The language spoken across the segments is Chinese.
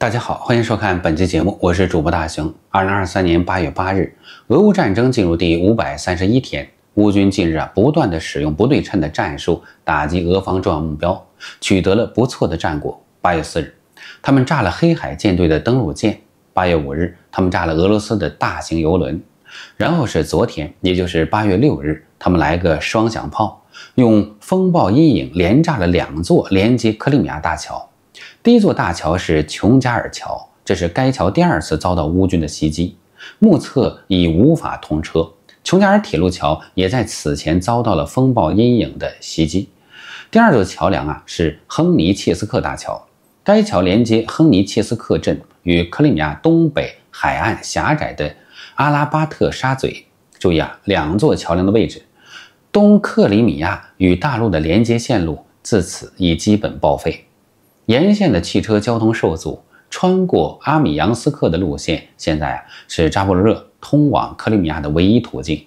大家好，欢迎收看本期节目，我是主播大熊。二零二三年八月八日，俄乌战争进入第五百三十一天。乌军近日啊，不断的使用不对称的战术打击俄方重要目标，取得了不错的战果。八月四日，他们炸了黑海舰队的登陆舰；八月五日，他们炸了俄罗斯的大型油轮；然后是昨天，也就是八月六日，他们来个双响炮，用风暴阴影连炸了两座连接克里米亚大桥。第一座大桥是琼加尔桥，这是该桥第二次遭到乌军的袭击，目测已无法通车。琼加尔铁路桥也在此前遭到了风暴阴影的袭击。第二座桥梁啊是亨尼切斯克大桥，该桥连接亨尼切斯克镇与克里米亚东北海岸狭窄的阿拉巴特沙嘴。注意啊，两座桥梁的位置，东克里米亚与大陆的连接线路自此已基本报废。沿线的汽车交通受阻，穿过阿米扬斯克的路线现在啊是扎波罗热通往克里米亚的唯一途径，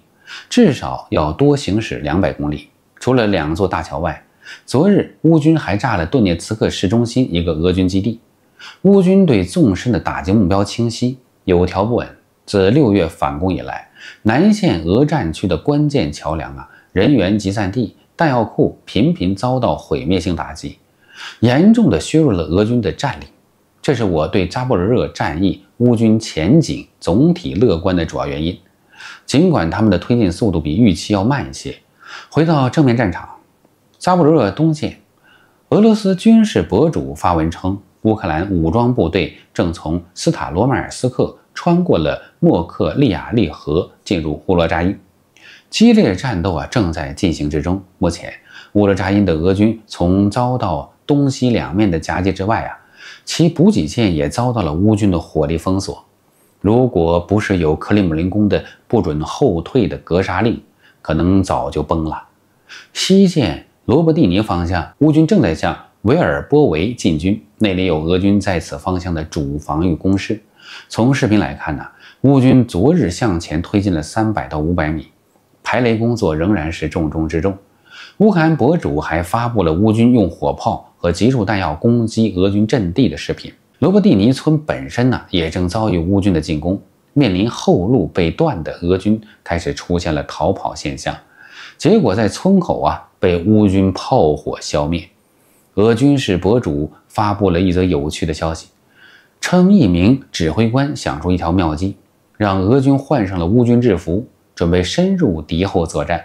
至少要多行驶两百公里。除了两座大桥外，昨日乌军还炸了顿涅茨克市中心一个俄军基地。乌军对纵深的打击目标清晰，有条不紊。自六月反攻以来，南线俄战区的关键桥梁啊、人员集散地、弹药库频频遭到毁灭性打击。严重的削弱了俄军的战力，这是我对扎波罗热战役乌军前景总体乐观的主要原因。尽管他们的推进速度比预期要慢一些，回到正面战场，扎波罗热东线，俄罗斯军事博主发文称，乌克兰武装部队正从斯塔罗马尔斯克穿过了莫克利亚利河，进入乌罗扎伊，激烈战斗啊正在进行之中。目前，乌罗扎伊的俄军从遭到。东西两面的夹击之外啊，其补给线也遭到了乌军的火力封锁。如果不是有克里姆林宫的不准后退的格杀令，可能早就崩了。西线罗伯蒂尼方向，乌军正在向维尔波维进军，那里有俄军在此方向的主防御工事。从视频来看呢，乌军昨日向前推进了三百到五百米，排雷工作仍然是重中之重。乌克兰博主还发布了乌军用火炮和集束弹药攻击俄军阵地的视频。罗伯蒂尼村本身呢，也正遭遇乌军的进攻，面临后路被断的俄军开始出现了逃跑现象，结果在村口啊被乌军炮火消灭。俄军是博主发布了一则有趣的消息，称一名指挥官想出一条妙计，让俄军换上了乌军制服，准备深入敌后作战。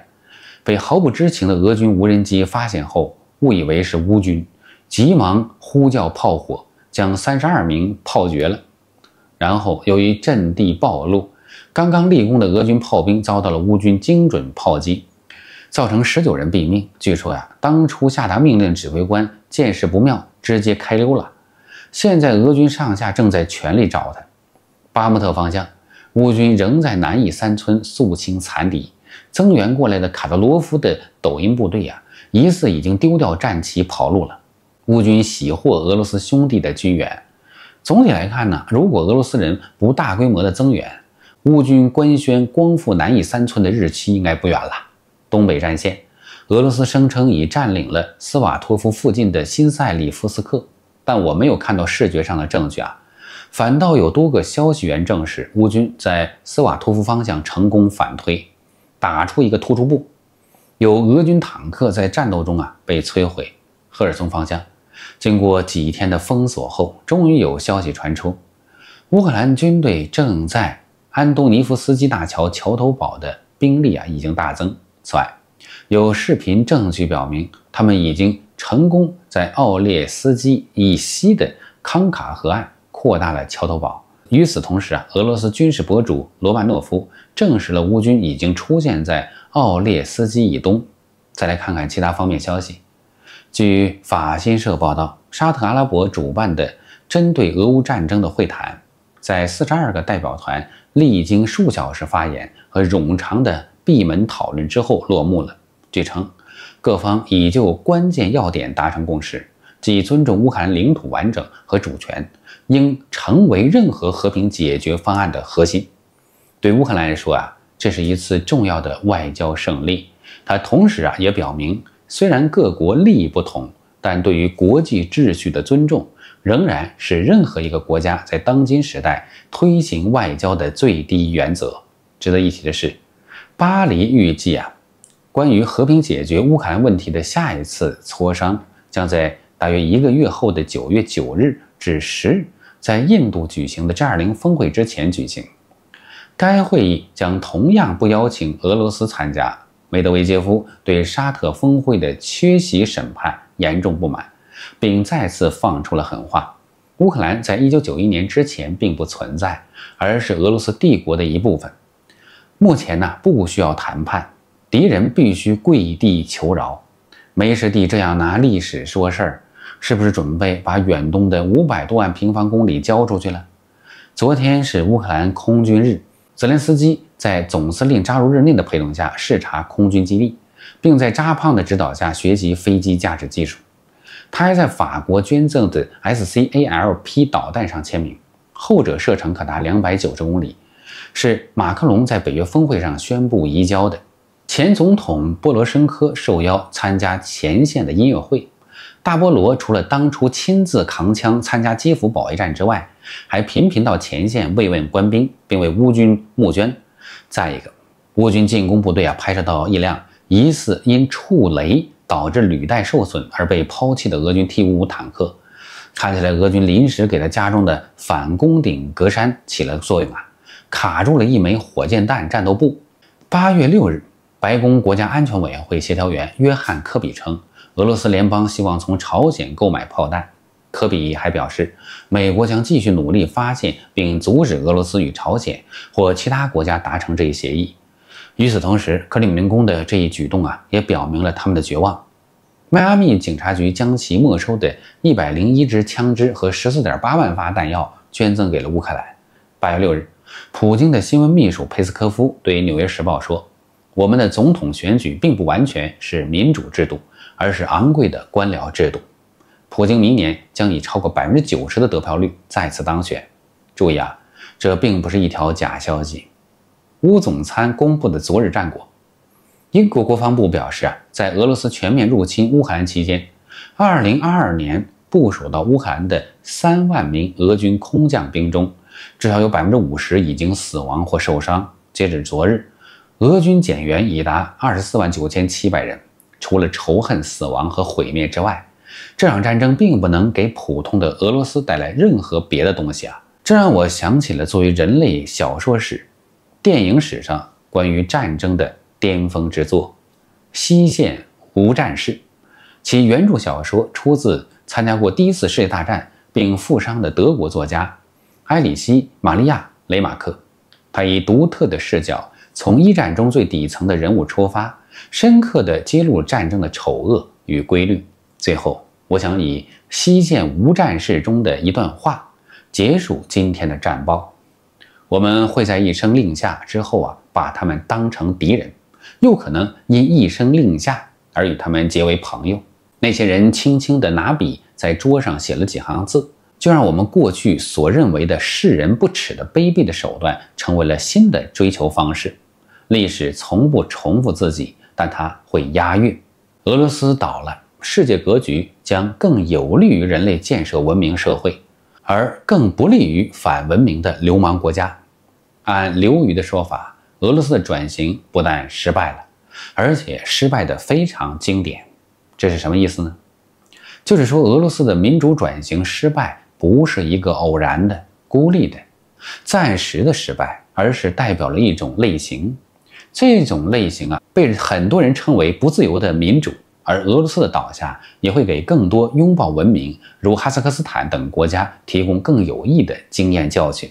被毫不知情的俄军无人机发现后，误以为是乌军，急忙呼叫炮火，将三十二名炮决了。然后由于阵地暴露，刚刚立功的俄军炮兵遭到了乌军精准炮击，造成十九人毙命。据说呀，当初下达命令指挥官见势不妙，直接开溜了。现在俄军上下正在全力找他。巴木特方向，乌军仍在南义山村肃清残敌。增援过来的卡德罗夫的抖音部队呀，疑似已经丢掉战旗跑路了。乌军喜获俄罗斯兄弟的军援。总体来看呢，如果俄罗斯人不大规模的增援，乌军官宣光复南义三村的日期应该不远了。东北战线，俄罗斯声称已占领了斯瓦托夫附近的新塞利夫斯克，但我没有看到视觉上的证据啊，反倒有多个消息源证实乌军在斯瓦托夫方向成功反推。打出一个突出部，有俄军坦克在战斗中啊被摧毁。赫尔松方向，经过几天的封锁后，终于有消息传出，乌克兰军队正在安东尼夫斯基大桥桥头堡的兵力啊已经大增。此外，有视频证据表明，他们已经成功在奥列斯基以西的康卡河岸扩大了桥头堡。与此同时啊，俄罗斯军事博主罗曼诺夫证实了乌军已经出现在奥列斯基以东。再来看看其他方面消息。据法新社报道，沙特阿拉伯主办的针对俄乌战争的会谈，在四十二个代表团历经数小时发言和冗长的闭门讨论之后落幕了。据称，各方已就关键要点达成共识。即尊重乌克兰领土完整和主权，应成为任何和平解决方案的核心。对乌克兰来说啊，这是一次重要的外交胜利。它同时啊，也表明，虽然各国利益不同，但对于国际秩序的尊重，仍然是任何一个国家在当今时代推行外交的最低原则。值得一提的是，巴黎预计啊，关于和平解决乌克兰问题的下一次磋商将在。大约一个月后的九月九日至十日，在印度举行的 G20 峰会之前举行。该会议将同样不邀请俄罗斯参加。梅德韦杰夫对沙特峰会的缺席审判严重不满，并再次放出了狠话：乌克兰在一九九一年之前并不存在，而是俄罗斯帝国的一部分。目前呢，不需要谈判，敌人必须跪地求饶。梅什蒂这样拿历史说事儿。是不是准备把远东的五百多万平方公里交出去了？昨天是乌克兰空军日，泽连斯基在总司令扎卢日内的陪同下视察空军基地，并在扎胖的指导下学习飞机驾驶技术。他还在法国捐赠的 S C A L P 导弹上签名，后者射程可达两百九十公里，是马克龙在北约峰会上宣布移交的。前总统波罗申科受邀参加前线的音乐会。大菠萝除了当初亲自扛枪参加基辅保卫战之外，还频频到前线慰问官兵，并为乌军募捐。再一个，乌军进攻部队啊拍摄到一辆疑似因触雷导致履带受损而被抛弃的俄军 T 五五坦克，看起来俄军临时给他加装的反攻顶格栅起了作用啊，卡住了一枚火箭弹战斗部。八月六日，白宫国家安全委员会协调员约翰科比称。俄罗斯联邦希望从朝鲜购买炮弹。科比还表示，美国将继续努力发现并阻止俄罗斯与朝鲜或其他国家达成这一协议。与此同时，克里姆林宫的这一举动啊，也表明了他们的绝望。迈阿密警察局将其没收的一百零一支枪支和十四点八万发弹药捐赠给了乌克兰。八月六日，普京的新闻秘书佩斯科夫对《纽约时报》说：“我们的总统选举并不完全是民主制度。”而是昂贵的官僚制度。普京明年将以超过百分之九十的得票率再次当选。注意啊，这并不是一条假消息。乌总参公布的昨日战果：英国国防部表示啊，在俄罗斯全面入侵乌克兰期间，二零二二年部署到乌克兰的三万名俄军空降兵中，至少有百分之五十已经死亡或受伤。截至昨日，俄军减员已达二十四万九千七百人。除了仇恨、死亡和毁灭之外，这场战争并不能给普通的俄罗斯带来任何别的东西啊！这让我想起了作为人类小说史、电影史上关于战争的巅峰之作《西线无战事》，其原著小说出自参加过第一次世界大战并负伤的德国作家埃里希·玛利亚·雷马克。他以独特的视角，从一战中最底层的人物出发。深刻的揭露了战争的丑恶与规律。最后，我想以《西线无战事》中的一段话结束今天的战报。我们会在一声令下之后啊，把他们当成敌人；又可能因一声令下而与他们结为朋友。那些人轻轻地拿笔在桌上写了几行字，就让我们过去所认为的世人不耻的卑鄙的手段，成为了新的追求方式。历史从不重复自己。但它会押韵。俄罗斯倒了，世界格局将更有利于人类建设文明社会，而更不利于反文明的流氓国家。按刘瑜的说法，俄罗斯的转型不但失败了，而且失败的非常经典。这是什么意思呢？就是说，俄罗斯的民主转型失败不是一个偶然的、孤立的、暂时的失败，而是代表了一种类型。这种类型啊，被很多人称为“不自由的民主”，而俄罗斯的倒下也会给更多拥抱文明，如哈萨克斯坦等国家提供更有益的经验教训。